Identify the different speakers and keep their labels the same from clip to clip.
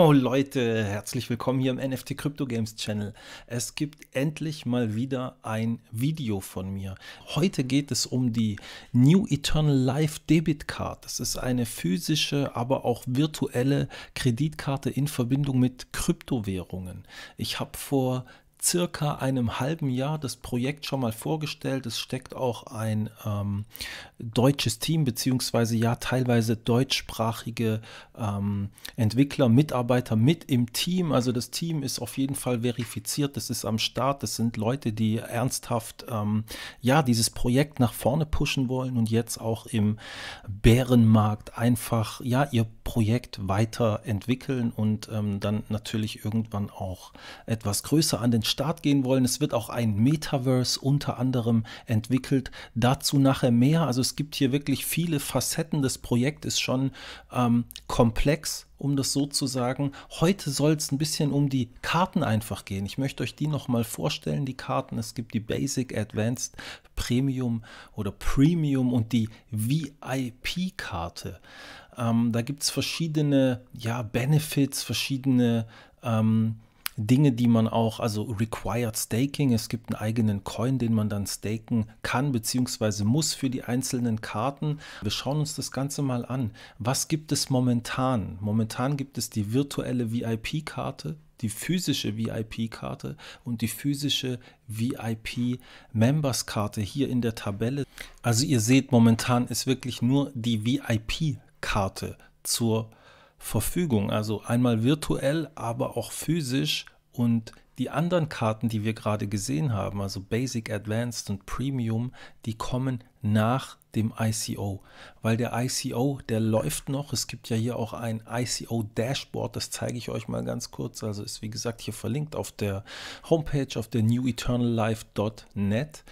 Speaker 1: Oh, Leute, herzlich willkommen hier im NFT Crypto Games Channel. Es gibt endlich mal wieder ein Video von mir. Heute geht es um die New Eternal Life Debit Card. Das ist eine physische, aber auch virtuelle Kreditkarte in Verbindung mit Kryptowährungen. Ich habe vor circa einem halben Jahr das Projekt schon mal vorgestellt. Es steckt auch ein ähm, deutsches Team, beziehungsweise ja teilweise deutschsprachige ähm, Entwickler, Mitarbeiter mit im Team. Also das Team ist auf jeden Fall verifiziert, das ist am Start, das sind Leute, die ernsthaft ähm, ja dieses Projekt nach vorne pushen wollen und jetzt auch im Bärenmarkt einfach ja ihr Projekt weiterentwickeln und ähm, dann natürlich irgendwann auch etwas größer an den Start gehen wollen. Es wird auch ein Metaverse unter anderem entwickelt. Dazu nachher mehr. Also es gibt hier wirklich viele Facetten. Das Projekt ist schon ähm, komplex um das so zu sagen. Heute soll es ein bisschen um die Karten einfach gehen. Ich möchte euch die nochmal vorstellen, die Karten. Es gibt die Basic, Advanced, Premium oder Premium und die VIP-Karte. Ähm, da gibt es verschiedene ja, Benefits, verschiedene ähm, Dinge, die man auch, also Required Staking, es gibt einen eigenen Coin, den man dann staken kann bzw. muss für die einzelnen Karten. Wir schauen uns das Ganze mal an. Was gibt es momentan? Momentan gibt es die virtuelle VIP-Karte, die physische VIP-Karte und die physische VIP-Members-Karte hier in der Tabelle. Also ihr seht, momentan ist wirklich nur die VIP-Karte zur Verfügung Verfügung. Also einmal virtuell, aber auch physisch und die anderen Karten, die wir gerade gesehen haben, also Basic, Advanced und Premium, die kommen nach dem ICO, weil der ICO, der läuft noch. Es gibt ja hier auch ein ICO-Dashboard, das zeige ich euch mal ganz kurz. Also ist wie gesagt hier verlinkt auf der Homepage, auf der neweternallife.net.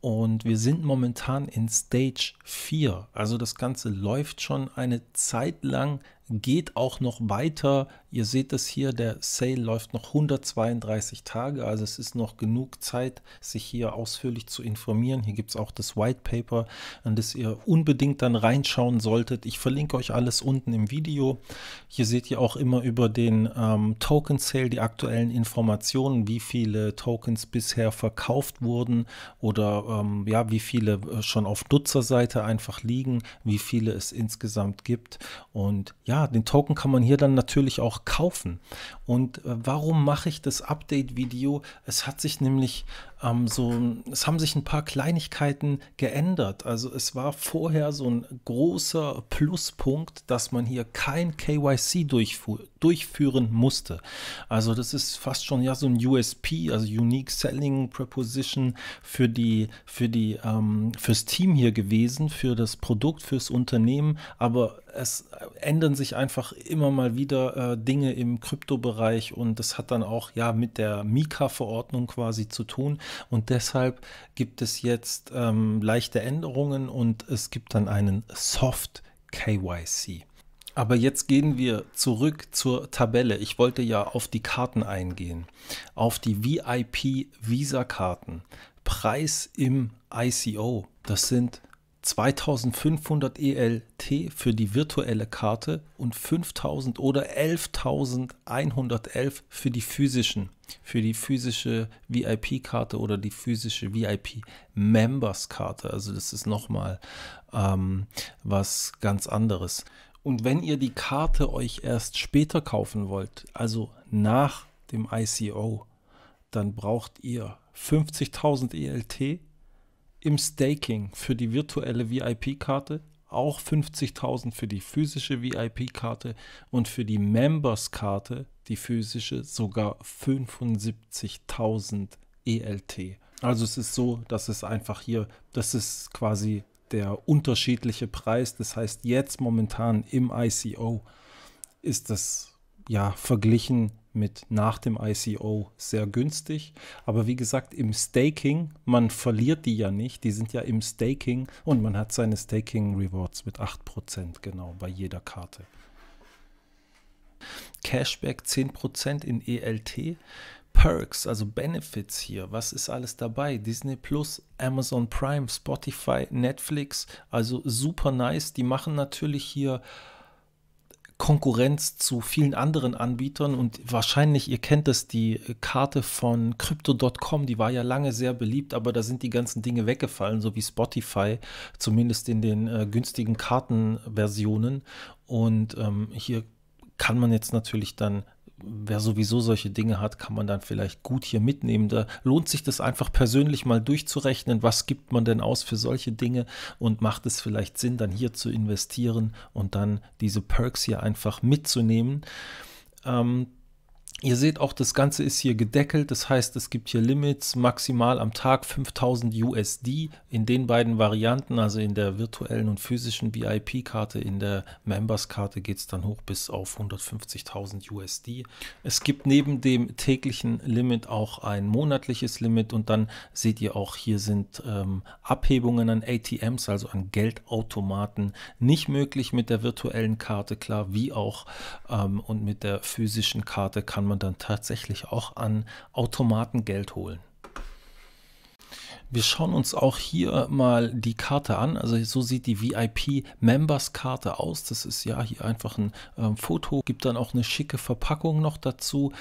Speaker 1: Und wir sind momentan in Stage 4. Also das Ganze läuft schon eine Zeit lang geht auch noch weiter. Ihr seht es hier, der Sale läuft noch 132 Tage, also es ist noch genug Zeit, sich hier ausführlich zu informieren. Hier gibt es auch das White Paper, an das ihr unbedingt dann reinschauen solltet. Ich verlinke euch alles unten im Video. Hier seht ihr auch immer über den ähm, Token Sale die aktuellen Informationen, wie viele Tokens bisher verkauft wurden oder ähm, ja, wie viele äh, schon auf Nutzerseite einfach liegen, wie viele es insgesamt gibt und ja, den Token kann man hier dann natürlich auch kaufen. Und äh, warum mache ich das Update-Video? Es hat sich nämlich ähm, so, es haben sich ein paar Kleinigkeiten geändert. Also es war vorher so ein großer Pluspunkt, dass man hier kein KYC durchfu durchführen musste. Also das ist fast schon ja so ein USP, also Unique Selling Proposition für die, für die, ähm, fürs Team hier gewesen, für das Produkt, fürs Unternehmen. Aber es äh, ändern sich einfach immer mal wieder äh, Dinge im Kryptobereich und das hat dann auch ja mit der Mika-Verordnung quasi zu tun. Und deshalb gibt es jetzt ähm, leichte Änderungen und es gibt dann einen Soft KYC. Aber jetzt gehen wir zurück zur Tabelle. Ich wollte ja auf die Karten eingehen, auf die VIP-Visa-Karten. Preis im ICO, das sind 2500 ELT für die virtuelle Karte und 5000 oder 11111 für die physischen, für die physische VIP-Karte oder die physische VIP-Members-Karte. Also das ist nochmal ähm, was ganz anderes. Und wenn ihr die Karte euch erst später kaufen wollt, also nach dem ICO, dann braucht ihr 50.000 ELT im Staking für die virtuelle VIP-Karte, auch 50.000 für die physische VIP-Karte und für die Members-Karte, die physische, sogar 75.000 ELT. Also es ist so, dass es einfach hier, das ist quasi der unterschiedliche Preis. Das heißt, jetzt momentan im ICO ist das ja verglichen mit nach dem ICO sehr günstig. Aber wie gesagt, im Staking, man verliert die ja nicht, die sind ja im Staking und man hat seine Staking Rewards mit 8% genau bei jeder Karte. Cashback 10% in ELT. Perks, also Benefits hier, was ist alles dabei? Disney Plus, Amazon Prime, Spotify, Netflix, also super nice. Die machen natürlich hier Konkurrenz zu vielen anderen Anbietern und wahrscheinlich, ihr kennt das, die Karte von Crypto.com, die war ja lange sehr beliebt, aber da sind die ganzen Dinge weggefallen, so wie Spotify, zumindest in den äh, günstigen Kartenversionen. Und ähm, hier kann man jetzt natürlich dann wer sowieso solche Dinge hat, kann man dann vielleicht gut hier mitnehmen. Da lohnt sich das einfach persönlich mal durchzurechnen, was gibt man denn aus für solche Dinge und macht es vielleicht Sinn, dann hier zu investieren und dann diese Perks hier einfach mitzunehmen. Ähm, Ihr seht auch, das Ganze ist hier gedeckelt, das heißt, es gibt hier Limits, maximal am Tag 5000 USD in den beiden Varianten, also in der virtuellen und physischen VIP-Karte, in der Members-Karte geht es dann hoch bis auf 150.000 USD. Es gibt neben dem täglichen Limit auch ein monatliches Limit und dann seht ihr auch, hier sind ähm, Abhebungen an ATMs, also an Geldautomaten, nicht möglich mit der virtuellen Karte, klar, wie auch ähm, und mit der physischen Karte kann man man dann tatsächlich auch an Automaten Geld holen. Wir schauen uns auch hier mal die Karte an. Also so sieht die VIP-Members-Karte aus. Das ist ja hier einfach ein äh, Foto. Gibt dann auch eine schicke Verpackung noch dazu.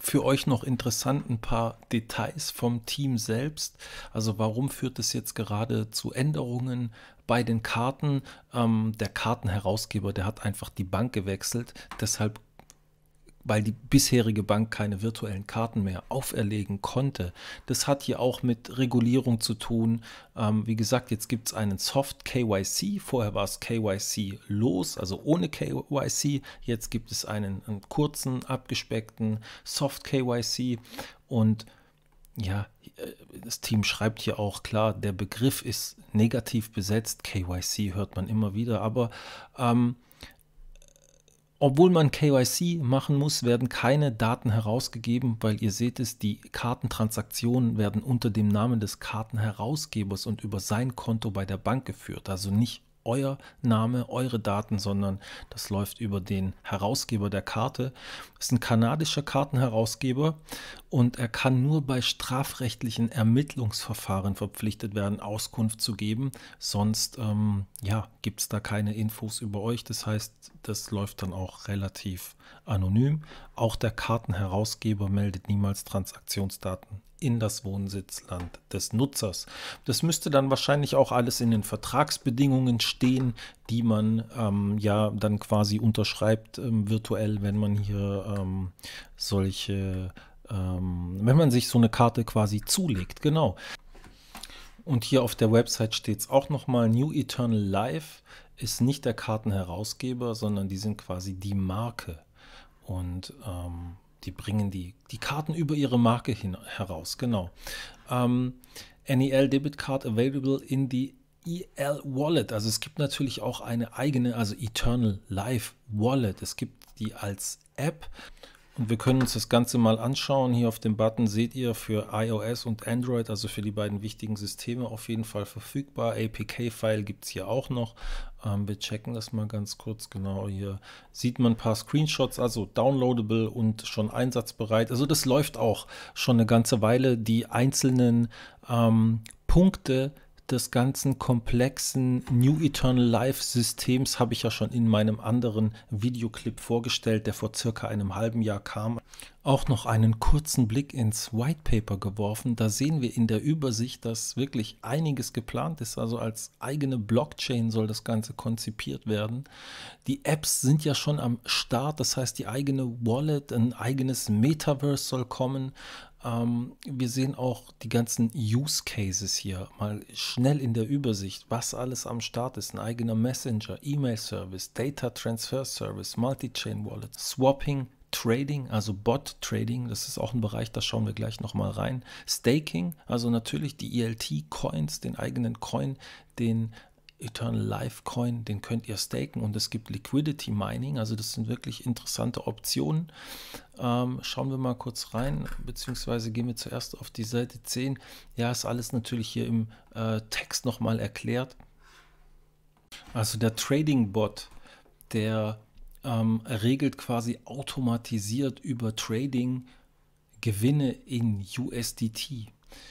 Speaker 1: Für euch noch interessant ein paar Details vom Team selbst. Also warum führt es jetzt gerade zu Änderungen bei den Karten? Ähm, der Kartenherausgeber, der hat einfach die Bank gewechselt. Deshalb weil die bisherige Bank keine virtuellen Karten mehr auferlegen konnte. Das hat hier auch mit Regulierung zu tun. Ähm, wie gesagt, jetzt gibt es einen Soft KYC. Vorher war es KYC los, also ohne KYC. Jetzt gibt es einen, einen kurzen, abgespeckten Soft KYC. Und ja, äh, das Team schreibt hier auch klar, der Begriff ist negativ besetzt. KYC hört man immer wieder, aber ähm, obwohl man KYC machen muss, werden keine Daten herausgegeben, weil ihr seht es, die Kartentransaktionen werden unter dem Namen des Kartenherausgebers und über sein Konto bei der Bank geführt, also nicht euer Name, eure Daten, sondern das läuft über den Herausgeber der Karte. Das ist ein kanadischer Kartenherausgeber und er kann nur bei strafrechtlichen Ermittlungsverfahren verpflichtet werden, Auskunft zu geben. Sonst ähm, ja, gibt es da keine Infos über euch. Das heißt, das läuft dann auch relativ anonym. Auch der Kartenherausgeber meldet niemals Transaktionsdaten in das Wohnsitzland des Nutzers. Das müsste dann wahrscheinlich auch alles in den Vertragsbedingungen stehen, die man ähm, ja dann quasi unterschreibt ähm, virtuell, wenn man hier ähm, solche, ähm, wenn man sich so eine Karte quasi zulegt. Genau. Und hier auf der Website steht es auch nochmal, New Eternal Life ist nicht der Kartenherausgeber, sondern die sind quasi die Marke. Und ähm, die bringen die, die Karten über ihre Marke hin, heraus, genau. Ähm, NEL Debit Card available in die EL Wallet. Also es gibt natürlich auch eine eigene, also Eternal Life Wallet. Es gibt die als App und wir können uns das Ganze mal anschauen. Hier auf dem Button seht ihr für iOS und Android, also für die beiden wichtigen Systeme auf jeden Fall verfügbar. APK-File gibt es hier auch noch. Ähm, wir checken das mal ganz kurz genau. Hier sieht man ein paar Screenshots, also downloadable und schon einsatzbereit. Also das läuft auch schon eine ganze Weile. Die einzelnen ähm, Punkte des ganzen komplexen New Eternal Life Systems habe ich ja schon in meinem anderen Videoclip vorgestellt, der vor circa einem halben Jahr kam auch noch einen kurzen Blick ins White Paper geworfen. Da sehen wir in der Übersicht, dass wirklich einiges geplant ist. Also als eigene Blockchain soll das Ganze konzipiert werden. Die Apps sind ja schon am Start, das heißt die eigene Wallet, ein eigenes Metaverse soll kommen. Ähm, wir sehen auch die ganzen Use Cases hier mal schnell in der Übersicht, was alles am Start ist. Ein eigener Messenger, E-Mail-Service, Data Transfer Service, Multi-Chain Wallet, Swapping Trading, also Bot Trading, das ist auch ein Bereich, da schauen wir gleich nochmal rein. Staking, also natürlich die ELT Coins, den eigenen Coin, den Eternal Life Coin, den könnt ihr staken und es gibt Liquidity Mining, also das sind wirklich interessante Optionen. Ähm, schauen wir mal kurz rein, beziehungsweise gehen wir zuerst auf die Seite 10. Ja, ist alles natürlich hier im äh, Text nochmal erklärt. Also der Trading Bot, der ähm, regelt quasi automatisiert über Trading Gewinne in USDT.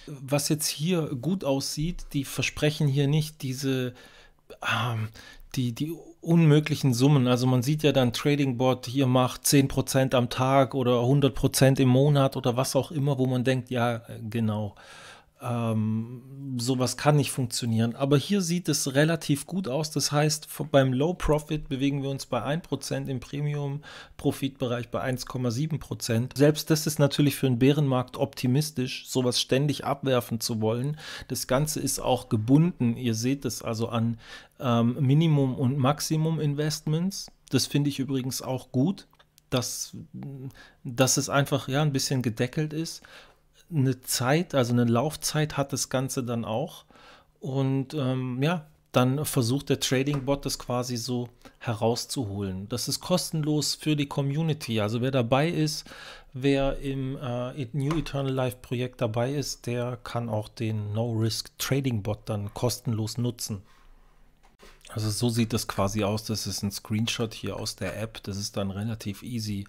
Speaker 1: Was jetzt hier gut aussieht, die versprechen hier nicht diese ähm, die, die unmöglichen Summen. Also man sieht ja dann Trading Board hier macht 10% am Tag oder 100% im Monat oder was auch immer, wo man denkt, ja, äh, genau. Ähm, sowas kann nicht funktionieren. Aber hier sieht es relativ gut aus. Das heißt, beim Low Profit bewegen wir uns bei 1%, im Premium Profitbereich bei 1,7%. Selbst das ist natürlich für einen Bärenmarkt optimistisch, sowas ständig abwerfen zu wollen. Das Ganze ist auch gebunden. Ihr seht es also an ähm, Minimum- und Maximum-Investments. Das finde ich übrigens auch gut dass, dass es einfach ja, ein bisschen gedeckelt ist eine Zeit, also eine Laufzeit hat das Ganze dann auch. Und ähm, ja, dann versucht der Trading-Bot das quasi so herauszuholen. Das ist kostenlos für die Community. Also wer dabei ist, wer im äh, e-, New Eternal Life Projekt dabei ist, der kann auch den No-Risk Trading-Bot dann kostenlos nutzen. Also so sieht das quasi aus. Das ist ein Screenshot hier aus der App. Das ist dann relativ easy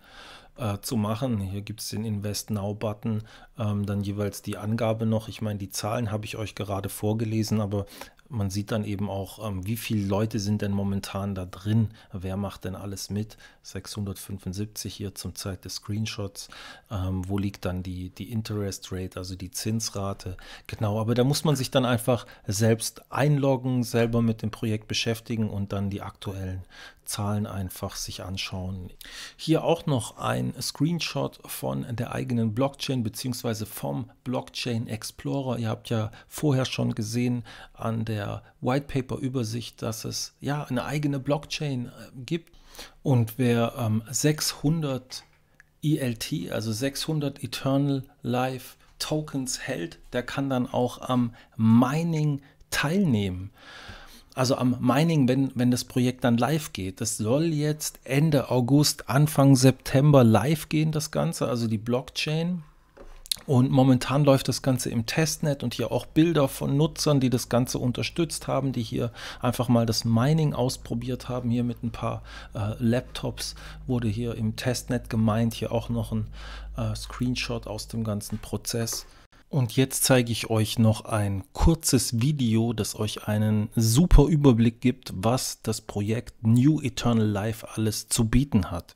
Speaker 1: äh, zu machen. Hier gibt es den Invest Now-Button, ähm, dann jeweils die Angabe noch. Ich meine, die Zahlen habe ich euch gerade vorgelesen, aber man sieht dann eben auch, ähm, wie viele Leute sind denn momentan da drin, wer macht denn alles mit. 675 hier zum Zeit des Screenshots. Ähm, wo liegt dann die, die Interest Rate, also die Zinsrate? Genau, aber da muss man sich dann einfach selbst einloggen, selber mit dem Projekt beschäftigen und dann die aktuellen Zahlen einfach sich anschauen. Hier auch noch ein Screenshot von der eigenen Blockchain bzw. vom Blockchain Explorer. Ihr habt ja vorher schon gesehen an der White Paper Übersicht, dass es ja eine eigene Blockchain äh, gibt. Und wer ähm, 600 ELT, also 600 Eternal Life Tokens hält, der kann dann auch am Mining teilnehmen also am Mining, wenn, wenn das Projekt dann live geht. Das soll jetzt Ende August, Anfang September live gehen, das Ganze, also die Blockchain. Und momentan läuft das Ganze im Testnet und hier auch Bilder von Nutzern, die das Ganze unterstützt haben, die hier einfach mal das Mining ausprobiert haben. Hier mit ein paar äh, Laptops wurde hier im Testnet gemeint. Hier auch noch ein äh, Screenshot aus dem ganzen Prozess. Und jetzt zeige ich euch noch ein kurzes Video, das euch einen super Überblick gibt, was das Projekt New Eternal Life alles zu bieten hat.